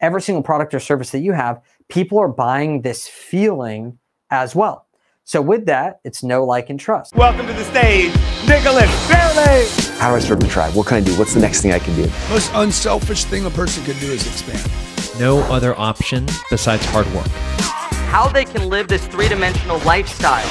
every single product or service that you have, people are buying this feeling as well. So with that, it's no like and trust. Welcome to the stage, Nicholas Fairley. How do I serve the tribe? What can I do? What's the next thing I can do? Most unselfish thing a person could do is expand. No other option besides hard work. How they can live this three-dimensional lifestyle.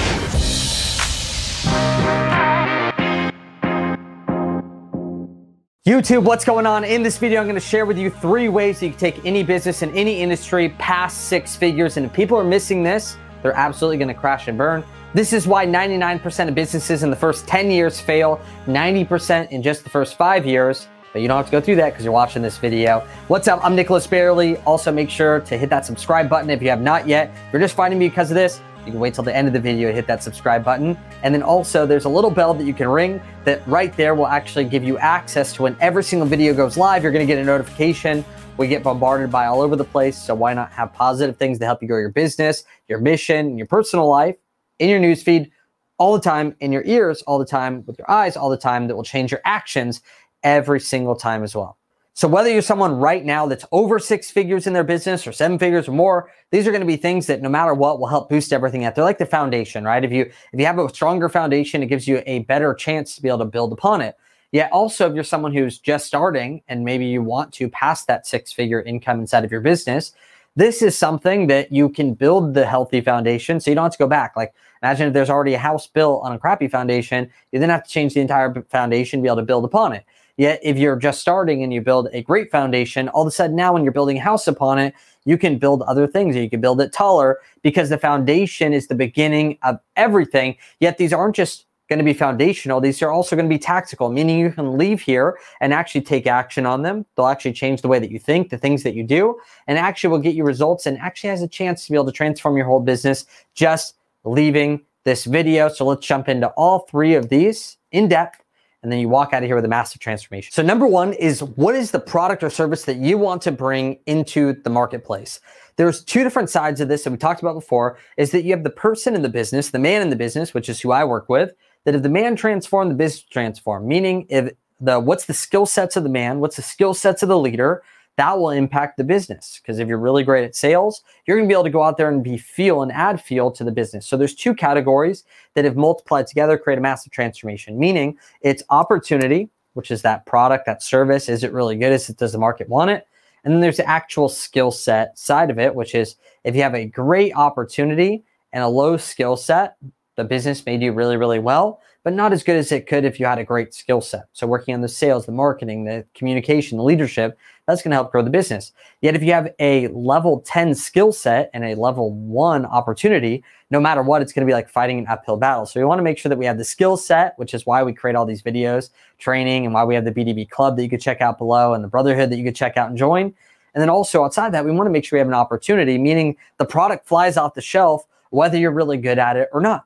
YouTube, what's going on? In this video, I'm gonna share with you three ways you can take any business in any industry past six figures. And if people are missing this, they're absolutely gonna crash and burn. This is why 99% of businesses in the first 10 years fail, 90% in just the first five years. But you don't have to go through that because you're watching this video. What's up? I'm Nicholas Barely. Also, make sure to hit that subscribe button if you have not yet. If you're just finding me because of this, you can wait till the end of the video to hit that subscribe button. And then also there's a little bell that you can ring that right there will actually give you access to when every single video goes live. You're going to get a notification. We get bombarded by all over the place. So why not have positive things to help you grow your business, your mission, your personal life in your newsfeed all the time, in your ears all the time, with your eyes all the time that will change your actions every single time as well. So whether you're someone right now that's over six figures in their business or seven figures or more, these are going to be things that no matter what will help boost everything up. They're like the foundation, right? If you if you have a stronger foundation, it gives you a better chance to be able to build upon it. Yet also if you're someone who's just starting and maybe you want to pass that six-figure income inside of your business, this is something that you can build the healthy foundation so you don't have to go back. Like imagine if there's already a house built on a crappy foundation, you then have to change the entire foundation, to be able to build upon it. Yet, if you're just starting and you build a great foundation, all of a sudden now when you're building a house upon it, you can build other things. You can build it taller because the foundation is the beginning of everything. Yet, these aren't just going to be foundational. These are also going to be tactical, meaning you can leave here and actually take action on them. They'll actually change the way that you think, the things that you do, and actually will get you results and actually has a chance to be able to transform your whole business just leaving this video. So let's jump into all three of these in depth and then you walk out of here with a massive transformation. So number one is what is the product or service that you want to bring into the marketplace? There's two different sides of this that we talked about before is that you have the person in the business, the man in the business, which is who I work with, that if the man transform, the business transform, meaning if the what's the skill sets of the man, what's the skill sets of the leader, that will impact the business. Because if you're really great at sales, you're going to be able to go out there and be feel and add feel to the business. So there's two categories that, if multiplied together, create a massive transformation. Meaning, it's opportunity, which is that product, that service. Is it really good? Is it does the market want it? And then there's the actual skill set side of it, which is if you have a great opportunity and a low skill set, the business may do really, really well, but not as good as it could if you had a great skill set. So working on the sales, the marketing, the communication, the leadership, that's going to help grow the business. Yet if you have a level 10 skill set and a level one opportunity, no matter what, it's going to be like fighting an uphill battle. So we want to make sure that we have the skill set, which is why we create all these videos, training, and why we have the BDB club that you could check out below and the brotherhood that you could check out and join. And then also outside that, we want to make sure we have an opportunity, meaning the product flies off the shelf, whether you're really good at it or not.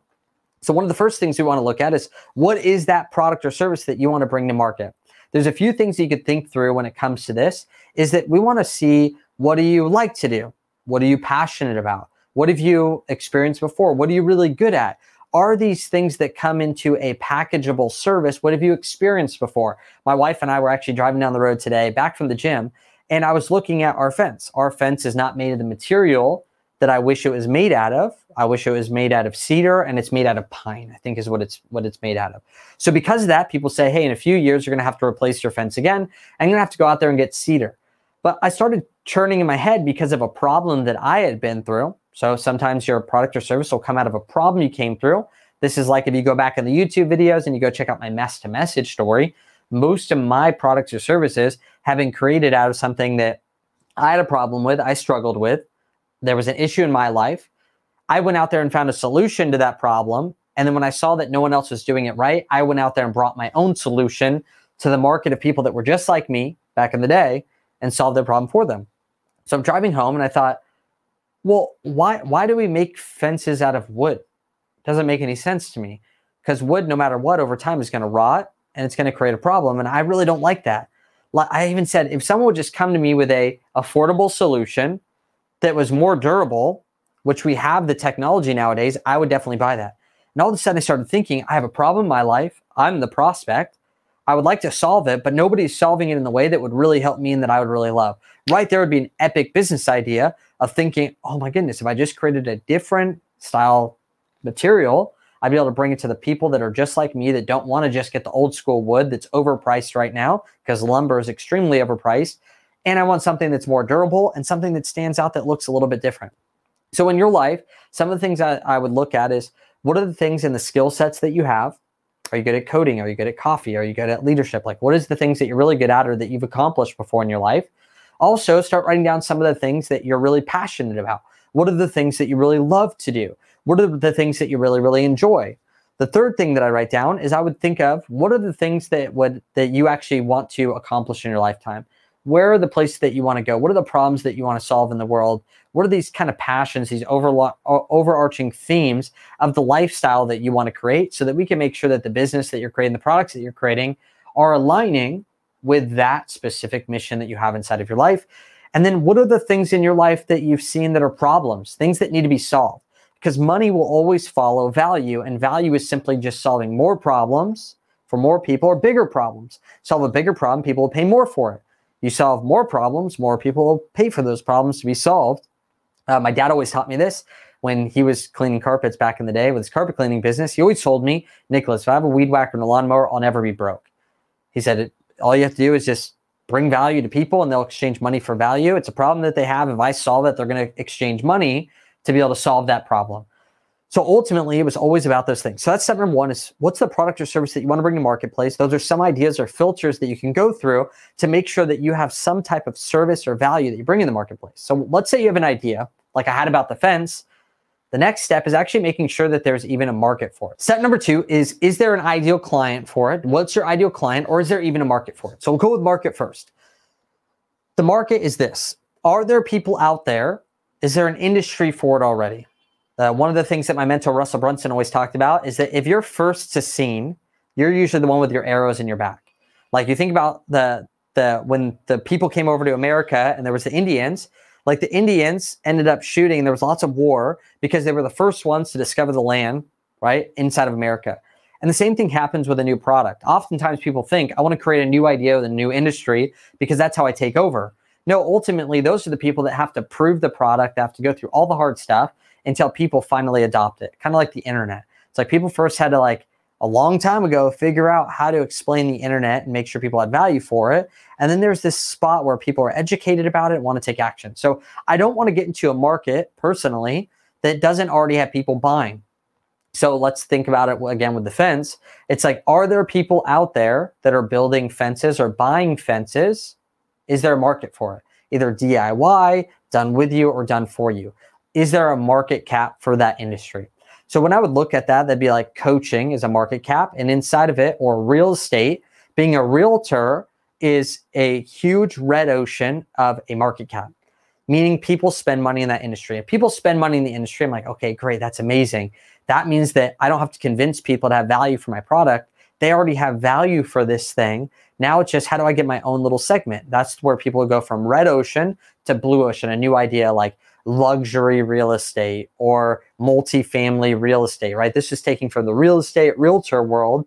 So one of the first things we want to look at is what is that product or service that you want to bring to market? there's a few things you could think through when it comes to this is that we want to see what do you like to do? What are you passionate about? What have you experienced before? What are you really good at? Are these things that come into a packageable service? What have you experienced before? My wife and I were actually driving down the road today back from the gym, and I was looking at our fence. Our fence is not made of the material that I wish it was made out of. I wish it was made out of cedar and it's made out of pine, I think is what it's what it's made out of. So because of that, people say, hey, in a few years, you're gonna have to replace your fence again and you're gonna have to go out there and get cedar. But I started churning in my head because of a problem that I had been through. So sometimes your product or service will come out of a problem you came through. This is like if you go back in the YouTube videos and you go check out my mess to message story, most of my products or services have been created out of something that I had a problem with, I struggled with, there was an issue in my life. I went out there and found a solution to that problem. And then when I saw that no one else was doing it right, I went out there and brought my own solution to the market of people that were just like me back in the day and solved their problem for them. So I'm driving home and I thought, well, why why do we make fences out of wood? It doesn't make any sense to me because wood, no matter what, over time is going to rot and it's going to create a problem. And I really don't like that. I even said if someone would just come to me with a affordable solution that was more durable, which we have the technology nowadays, I would definitely buy that. And all of a sudden, I started thinking, I have a problem in my life. I'm the prospect. I would like to solve it, but nobody's solving it in the way that would really help me and that I would really love. Right there would be an epic business idea of thinking, oh my goodness, if I just created a different style material, I'd be able to bring it to the people that are just like me that don't want to just get the old school wood that's overpriced right now because lumber is extremely overpriced and I want something that's more durable and something that stands out that looks a little bit different. So in your life, some of the things I, I would look at is what are the things in the skill sets that you have? Are you good at coding? Are you good at coffee? Are you good at leadership? Like what is the things that you're really good at or that you've accomplished before in your life? Also start writing down some of the things that you're really passionate about. What are the things that you really love to do? What are the things that you really, really enjoy? The third thing that I write down is I would think of what are the things that would that you actually want to accomplish in your lifetime where are the places that you want to go? What are the problems that you want to solve in the world? What are these kind of passions, these overla- overarching themes of the lifestyle that you want to create so that we can make sure that the business that you're creating, the products that you're creating are aligning with that specific mission that you have inside of your life? And then what are the things in your life that you've seen that are problems, things that need to be solved? Because money will always follow value, and value is simply just solving more problems for more people or bigger problems. Solve a bigger problem, people will pay more for it you solve more problems, more people will pay for those problems to be solved. Uh, my dad always taught me this when he was cleaning carpets back in the day with his carpet cleaning business. He always told me, Nicholas, if I have a weed whacker and a lawnmower, I'll never be broke. He said, all you have to do is just bring value to people and they'll exchange money for value. It's a problem that they have. If I solve it, they're going to exchange money to be able to solve that problem. So ultimately, it was always about those things. So that's step number one is what's the product or service that you want to bring to marketplace? Those are some ideas or filters that you can go through to make sure that you have some type of service or value that you bring in the marketplace. So let's say you have an idea, like I had about the fence. The next step is actually making sure that there's even a market for it. Step number two is Is there an ideal client for it? What's your ideal client, or is there even a market for it? So we'll go with market first. The market is this Are there people out there? Is there an industry for it already? Uh, one of the things that my mentor Russell Brunson always talked about is that if you're first to scene, you're usually the one with your arrows in your back. Like you think about the the when the people came over to America and there was the Indians, like the Indians ended up shooting. There was lots of war because they were the first ones to discover the land, right, inside of America. And the same thing happens with a new product. Oftentimes people think, I want to create a new idea with a new industry because that's how I take over. No, ultimately, those are the people that have to prove the product, have to go through all the hard stuff, until people finally adopt it. Kind of like the internet. It's like people first had to like a long time ago figure out how to explain the internet and make sure people had value for it. And then there's this spot where people are educated about it and want to take action. So I don't want to get into a market personally that doesn't already have people buying. So let's think about it again with the fence. It's like, are there people out there that are building fences or buying fences? Is there a market for it? Either DIY, done with you, or done for you is there a market cap for that industry? So when I would look at that, that'd be like coaching is a market cap, and inside of it, or real estate, being a realtor is a huge red ocean of a market cap, meaning people spend money in that industry. If people spend money in the industry, I'm like, okay, great, that's amazing. That means that I don't have to convince people to have value for my product. They already have value for this thing. Now it's just how do I get my own little segment? That's where people go from red ocean to blue ocean, a new idea like luxury real estate or multifamily real estate, right? This is taking from the real estate realtor world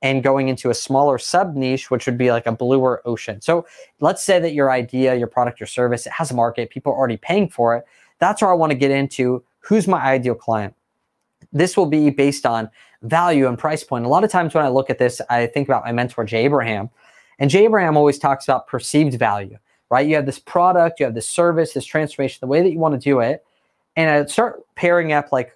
and going into a smaller sub niche, which would be like a bluer ocean. So let's say that your idea, your product, your service, it has a market, people are already paying for it. That's where I want to get into who's my ideal client. This will be based on value and price point. A lot of times when I look at this, I think about my mentor, Jay Abraham. And Jay Abraham always talks about perceived value right? You have this product, you have this service, this transformation, the way that you want to do it. And I start pairing up like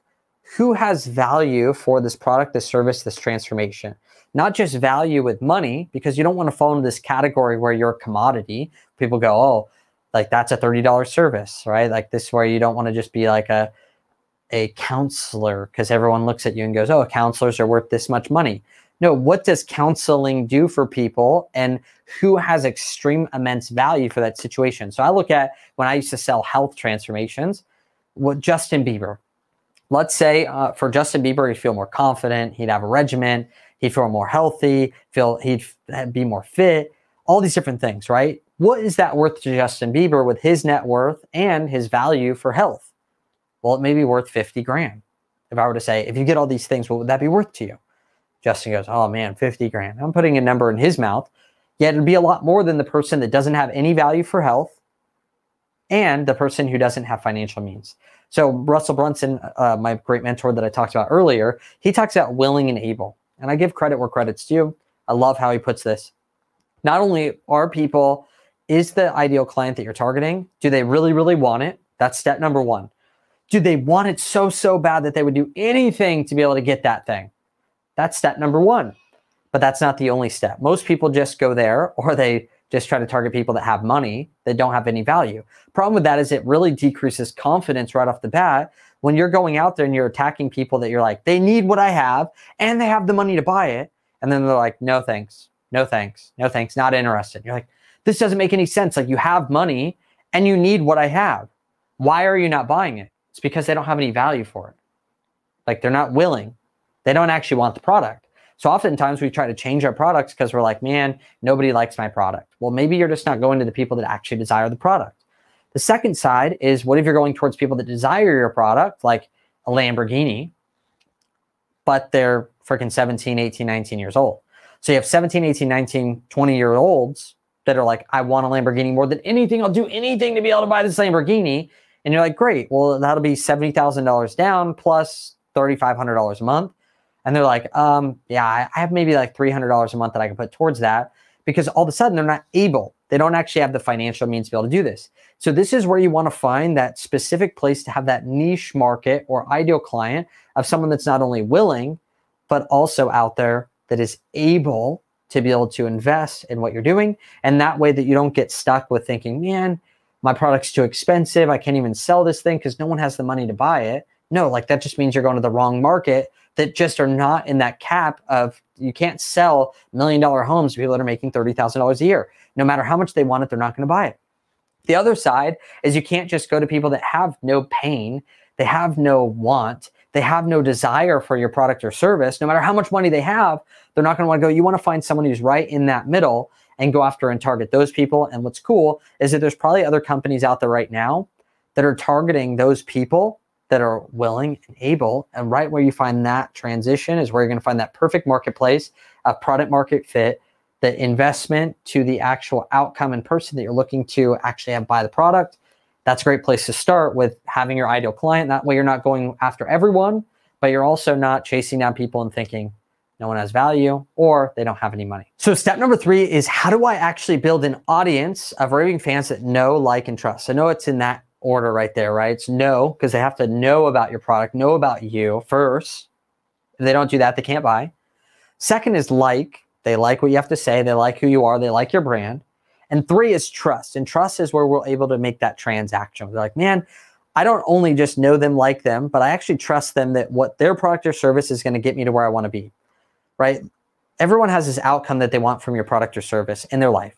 who has value for this product, this service, this transformation. Not just value with money, because you don't want to fall into this category where you're a commodity. People go, oh, like that's a $30 service, right? Like this where you don't want to just be like a a counselor because everyone looks at you and goes, oh, counselors are worth this much money. No, what does counseling do for people and who has extreme immense value for that situation? So I look at when I used to sell health transformations, what Justin Bieber. Let's say uh, for Justin Bieber, he'd feel more confident, he'd have a regimen, he'd feel more healthy, feel he'd be more fit, all these different things, right? What is that worth to Justin Bieber with his net worth and his value for health? Well, it may be worth 50 grand. If I were to say, if you get all these things, what would that be worth to you? Justin goes, oh man, 50 grand. I'm putting a number in his mouth. Yet it'd be a lot more than the person that doesn't have any value for health and the person who doesn't have financial means. So Russell Brunson, uh, my great mentor that I talked about earlier, he talks about willing and able. And I give credit where credit's due. I love how he puts this. Not only are people, is the ideal client that you're targeting, do they really, really want it? That's step number one. Do they want it so, so bad that they would do anything to be able to get that thing? That's step number one. But that's not the only step. Most people just go there or they just try to target people that have money that don't have any value. Problem with that is it really decreases confidence right off the bat when you're going out there and you're attacking people that you're like, they need what I have and they have the money to buy it. And then they're like, no thanks, no thanks, no thanks, not interested. You're like, this doesn't make any sense. Like you have money and you need what I have. Why are you not buying it? It's because they don't have any value for it. Like they're not willing. They don't actually want the product. So oftentimes we try to change our products because we're like, man, nobody likes my product. Well, maybe you're just not going to the people that actually desire the product. The second side is what if you're going towards people that desire your product, like a Lamborghini, but they're freaking 17, 18, 19 years old. So you have 17, 18, 19, 20 year olds that are like, I want a Lamborghini more than anything. I'll do anything to be able to buy this Lamborghini. And you're like, great. Well, that'll be $70,000 down plus $3,500 a month and they're like, um, yeah, I have maybe like $300 a month that I can put towards that because all of a sudden they're not able, they don't actually have the financial means to be able to do this. So this is where you want to find that specific place to have that niche market or ideal client of someone that's not only willing, but also out there that is able to be able to invest in what you're doing. And that way that you don't get stuck with thinking, man, my product's too expensive. I can't even sell this thing because no one has the money to buy it. No, like that just means you're going to the wrong market that just are not in that cap of you can't sell million dollar homes to people that are making $30,000 a year. No matter how much they want it, they're not going to buy it. The other side is you can't just go to people that have no pain, they have no want, they have no desire for your product or service. No matter how much money they have, they're not going to want to go. You want to find someone who's right in that middle and go after and target those people. And what's cool is that there's probably other companies out there right now that are targeting those people that are willing and able. And right where you find that transition is where you're going to find that perfect marketplace, a product market fit, the investment to the actual outcome and person that you're looking to actually buy the product. That's a great place to start with having your ideal client. That way, you're not going after everyone, but you're also not chasing down people and thinking, no one has value or they don't have any money. So step number three is how do I actually build an audience of raving fans that know, like, and trust? I know it's in that order right there, right? It's know because they have to know about your product, know about you first. If they don't do that, they can't buy. Second is like. They like what you have to say. They like who you are. They like your brand. And three is trust. And trust is where we're able to make that transaction. They're like, man, I don't only just know them, like them, but I actually trust them that what their product or service is going to get me to where I want to be, right? Everyone has this outcome that they want from your product or service in their life.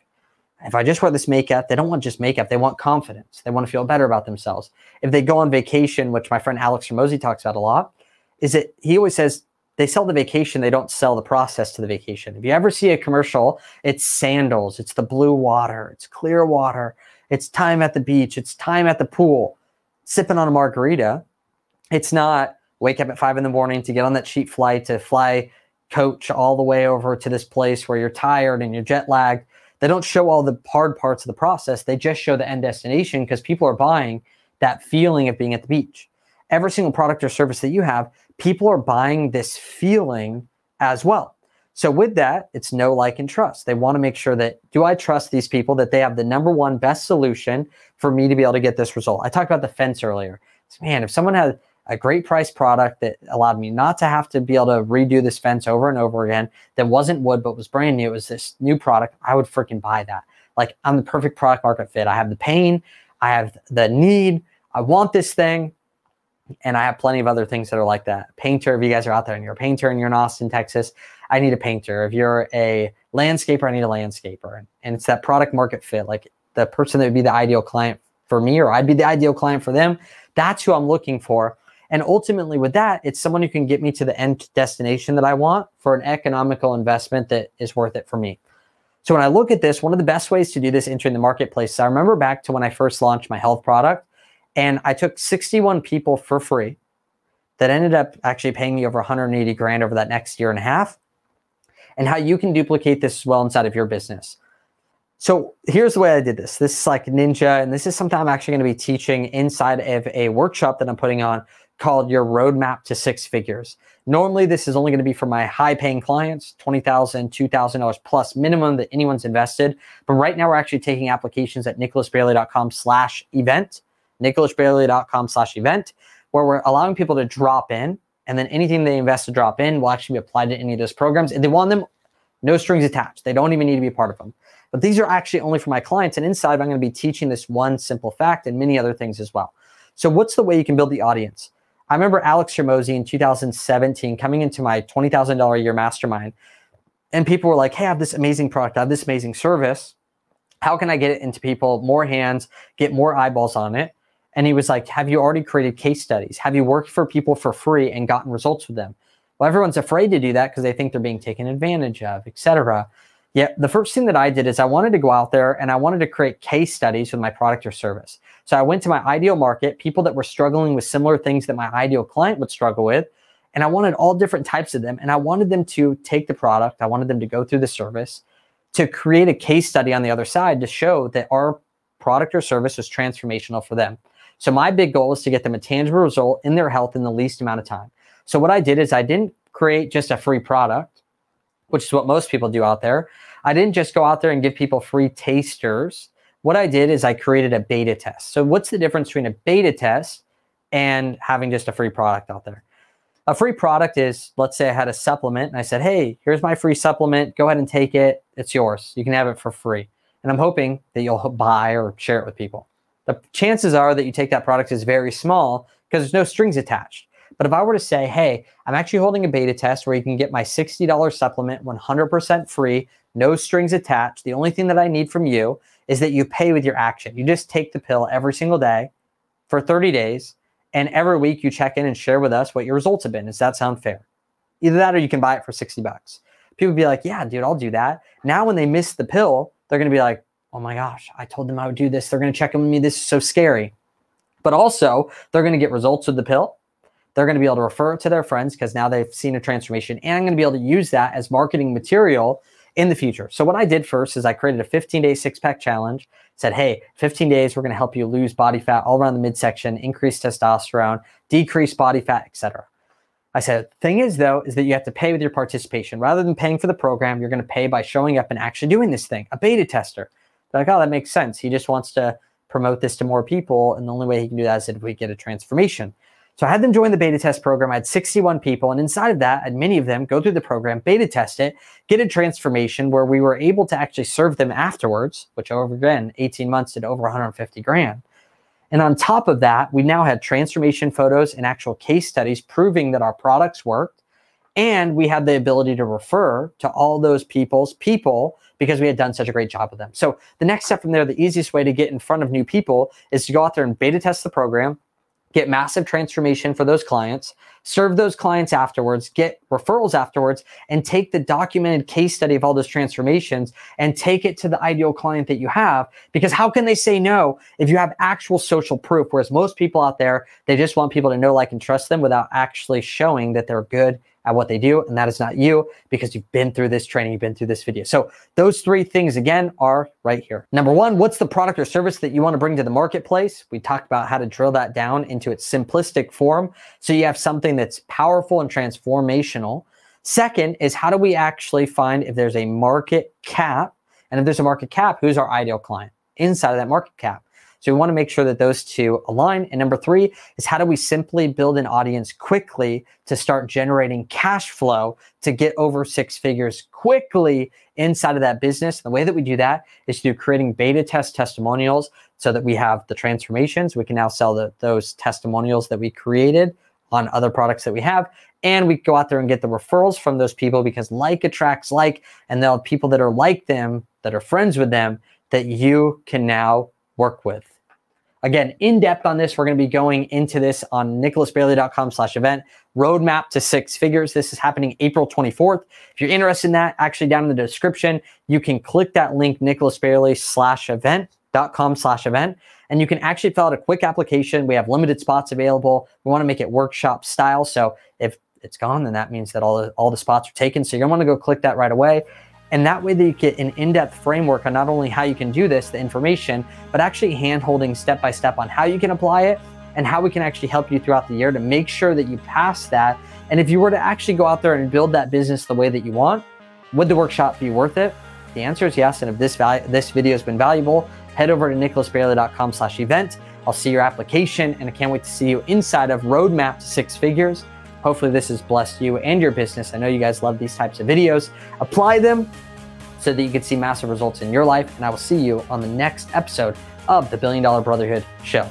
If I just wear this makeup, they don't want just makeup. They want confidence. They want to feel better about themselves. If they go on vacation, which my friend Alex Ramosi talks about a lot, is that he always says they sell the vacation, they don't sell the process to the vacation. If you ever see a commercial, it's sandals, it's the blue water, it's clear water, it's time at the beach, it's time at the pool, sipping on a margarita. It's not wake up at five in the morning to get on that cheap flight to fly coach all the way over to this place where you're tired and you're jet lagged they don't show all the hard parts of the process. They just show the end destination because people are buying that feeling of being at the beach. Every single product or service that you have, people are buying this feeling as well. So with that, it's no like and trust. They want to make sure that do I trust these people that they have the number one best solution for me to be able to get this result. I talked about the fence earlier. man, if someone had a great price product that allowed me not to have to be able to redo this fence over and over again that wasn't wood but was brand new. It was this new product. I would freaking buy that. Like I'm the perfect product market fit. I have the pain, I have the need, I want this thing. And I have plenty of other things that are like that. Painter, if you guys are out there and you're a painter and you're in Austin, Texas, I need a painter. If you're a landscaper, I need a landscaper. And it's that product market fit. Like the person that would be the ideal client for me, or I'd be the ideal client for them. That's who I'm looking for and ultimately, with that, it's someone who can get me to the end destination that I want for an economical investment that is worth it for me. So, when I look at this, one of the best ways to do this entering the marketplace, I remember back to when I first launched my health product, and I took 61 people for free that ended up actually paying me over 180 grand over that next year and a half, and how you can duplicate this as well inside of your business. So here's the way I did this. This is like ninja, and this is something I'm actually going to be teaching inside of a workshop that I'm putting on called your roadmap to six figures. Normally, this is only going to be for my high paying clients, $20,000, $2,000 plus minimum that anyone's invested. But right now, we're actually taking applications at nicholasbailey.com slash event, nicholasbailey.com slash event, where we're allowing people to drop in. And then anything they invest to drop in will actually be applied to any of those programs. And they want them no strings attached. They don't even need to be a part of them. But these are actually only for my clients. And inside, I'm going to be teaching this one simple fact and many other things as well. So, what's the way you can build the audience? I remember Alex Ramosi in 2017 coming into my $20,000 a year mastermind. And people were like, hey, I have this amazing product, I have this amazing service. How can I get it into people, more hands, get more eyeballs on it? And he was like, have you already created case studies? Have you worked for people for free and gotten results with them? Well, everyone's afraid to do that because they think they're being taken advantage of, et cetera. Yeah, the first thing that I did is I wanted to go out there and I wanted to create case studies with my product or service. So I went to my ideal market, people that were struggling with similar things that my ideal client would struggle with. And I wanted all different types of them. And I wanted them to take the product, I wanted them to go through the service to create a case study on the other side to show that our product or service was transformational for them. So my big goal is to get them a tangible result in their health in the least amount of time. So what I did is I didn't create just a free product which is what most people do out there. I didn't just go out there and give people free tasters. What I did is I created a beta test. So, what's the difference between a beta test and having just a free product out there? A free product is, let's say I had a supplement and I said, hey, here's my free supplement. Go ahead and take it. It's yours. You can have it for free. And I'm hoping that you'll buy or share it with people. The chances are that you take that product is very small because there's no strings attached. But if I were to say, hey, I'm actually holding a beta test where you can get my $60 supplement 100% free, no strings attached. The only thing that I need from you is that you pay with your action. You just take the pill every single day for 30 days. And every week you check in and share with us what your results have been. Does that sound fair? Either that or you can buy it for 60 bucks. People be like, yeah, dude, I'll do that. Now, when they miss the pill, they're going to be like, oh my gosh, I told them I would do this. They're going to check in with me. This is so scary. But also, they're going to get results with the pill they're going to be able to refer it to their friends because now they've seen a transformation. And I'm going to be able to use that as marketing material in the future. So what I did first is I created a 15 day six pack challenge, said, Hey, 15 days, we're going to help you lose body fat all around the midsection, increase testosterone, decrease body fat, etc. I said, thing is though, is that you have to pay with your participation. Rather than paying for the program, you're going to pay by showing up and actually doing this thing, a beta tester. They're like, oh, that makes sense. He just wants to promote this to more people. And the only way he can do that is if we get a transformation. So I had them join the beta test program. I had 61 people. And inside of that, I had many of them go through the program, beta test it, get a transformation where we were able to actually serve them afterwards, which over again, 18 months did over 150 grand. And on top of that, we now had transformation photos and actual case studies proving that our products worked. And we had the ability to refer to all those people's people because we had done such a great job with them. So the next step from there, the easiest way to get in front of new people is to go out there and beta test the program, get massive transformation for those clients, serve those clients afterwards, get referrals afterwards, and take the documented case study of all those transformations and take it to the ideal client that you have. Because how can they say no if you have actual social proof? Whereas most people out there, they just want people to know, like, and trust them without actually showing that they're good at what they do. And that is not you because you've been through this training, you've been through this video. So those three things again are right here. Number one, what's the product or service that you want to bring to the marketplace? We talked about how to drill that down into its simplistic form. So you have something that's powerful and transformational. Second is how do we actually find if there's a market cap? And if there's a market cap, who's our ideal client? Inside of that market cap. So we want to make sure that those two align. And number three is how do we simply build an audience quickly to start generating cash flow to get over six figures quickly inside of that business? The way that we do that is through creating beta test testimonials so that we have the transformations. We can now sell the, those testimonials that we created on other products that we have. And we go out there and get the referrals from those people because like attracts like, and there are people that are like them, that are friends with them, that you can now work with. Again, in depth on this, we're going to be going into this on nicholasbailey.com slash event, roadmap to six figures. This is happening April 24th. If you're interested in that, actually down in the description, you can click that link, nicholasbailey slash event.com slash event, and you can actually fill out a quick application. We have limited spots available. We want to make it workshop style. So if it's gone, then that means that all the, all the spots are taken. So you're going to want to go click that right away. And that way that you get an in-depth framework on not only how you can do this, the information, but actually hand-holding step-by-step on how you can apply it and how we can actually help you throughout the year to make sure that you pass that. And if you were to actually go out there and build that business the way that you want, would the workshop be worth it? The answer is yes. And if this, this video has been valuable, head over to nicholasbailey.com slash event. I'll see your application and I can't wait to see you inside of Roadmap to Six Figures. Hopefully this has blessed you and your business. I know you guys love these types of videos. Apply them so that you can see massive results in your life. And I will see you on the next episode of the Billion Dollar Brotherhood Show.